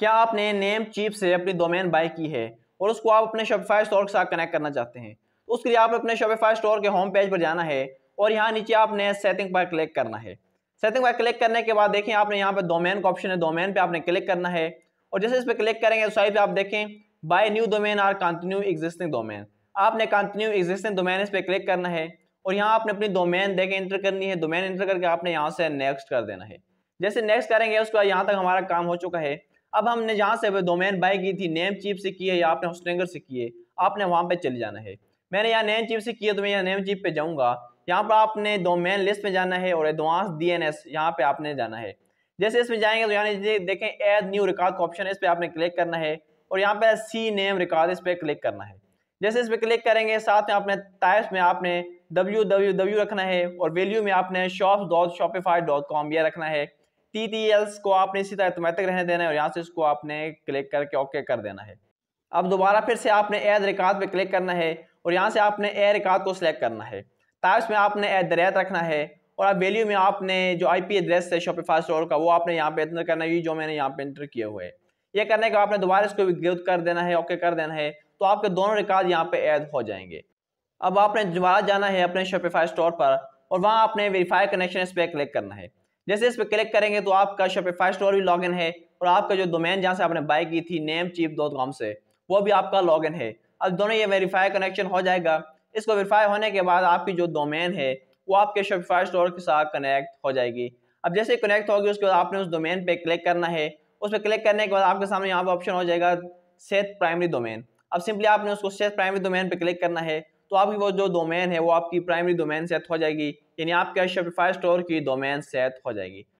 क्या आपने name cheap से अपनी डोमेन बाय की है और उसको आप अपने शॉपिफाई स्टोर के साथ कनेक्ट करना चाहते हैं तो उसके लिए आप अपने शॉपिफाई स्टोर के होम पेज पर जाना है और यहाँ नीचे आपने सेटिंग पर क्लिक करना है सेटिंग पर क्लिक करने के बाद देखें आपने यहाँ पर डोमेन का ऑप्शन है डोमेन पर आपने क्लिक करना है और जैसे इस पर क्लिक करेंगे तो साइड पर आप देखें buy new domain or continue existing domain आपने कंटिन्यू एग्जिस्टिंग डोमेन इस पर क्लिक करना है और यहाँ आपने अपनी डोमेन देखें इंटर करनी है डोमेन इंटर करके आपने यहाँ से नेक्स्ट कर देना है जैसे नेक्स्ट करेंगे उसके बाद यहाँ तक हमारा काम हो चुका है अब हमने जहाँ से डोमेन बाय की थी नेम चीप से की है या आपने हॉस्टेंगर से किए आपने वहाँ पे चले जाना है मैंने यहाँ नेम चीप से किया तो मैं यहाँ नेम चीप पे जाऊँगा यहाँ पर आपने डोमेन लिस्ट में जाना है और एडवांस डी एन एस यहाँ पर आपने जाना है जैसे इसमें जाएंगे तो यहाँ देखें एड न्यू रिकॉर्ड का ऑप्शन है इस पर आपने क्लिक करना है और यहाँ पर सी नेम रिकॉर्ड इस पर क्लिक करना है जैसे इस पर क्लिक करेंगे साथ में आपने टाइप्स में आपने डब्ल्यू डब्ल्यू डब्ल्यू रखना है और वैल्यू में आपने shop dot Shopify dot com यह रखना है टी टी एल्स को आपने इसी तरह तुम्हें तक रहने देना है और यहाँ से इसको आपने क्लिक करके ओके कर देना है अब दोबारा फिर से आपने एद रिकात पे क्लिक करना है और यहाँ से आपने ए रिकात को सिलेक्ट करना है टाइप्स में आपने दरियात रखना है और अब वैल्यू में आपने जो आई पी एड्रेस है फास्ट स्टोर का वो आपने यहाँ पे एंटर करना है जो मैंने यहाँ पे एंटर किए हुआ है ये करने बाद आपने दोबारा इसको विज्ञप्त कर देना है ओके कर देना है तो आपके दोनों रिकॉर्ड यहाँ पे ऐड हो जाएंगे अब आपने दोबारा जाना है अपने शॉपिफाई स्टोर पर और वहाँ आपने वेरीफाई कनेक्शन इस पर क्लिक करना है जैसे इस पर क्लिक करेंगे तो आपका शॉपिफाई स्टोर भी लॉगिन है और आपका जो डोमेन जहाँ से आपने बाई की थी नेम चीप डॉट कॉम से वो भी आपका लॉगिन है अब दोनों ये वेरीफाई कनेक्शन हो जाएगा इसको वेरीफाई होने के बाद आपकी जो डोमेन है वो आपके शॉपिफाई स्टोर के साथ कनेक्ट हो जाएगी अब जैसे कनेक्ट होगी उसके बाद आपने उस डोमेन पर क्लिक करना है उस पर क्लिक करने के बाद आपके सामने यहाँ पर ऑप्शन हो जाएगा सेथ प्राइमरी डोमेन अब सिंपली आपने उसको सेथ प्राइमरी डोमेन पे क्लिक करना है तो आपकी वो जो डोमेन है वो आपकी प्राइमरी डोमेन सेट हो जाएगी यानी आपके शॉपिफाई स्टोर की डोमेन सेट हो जाएगी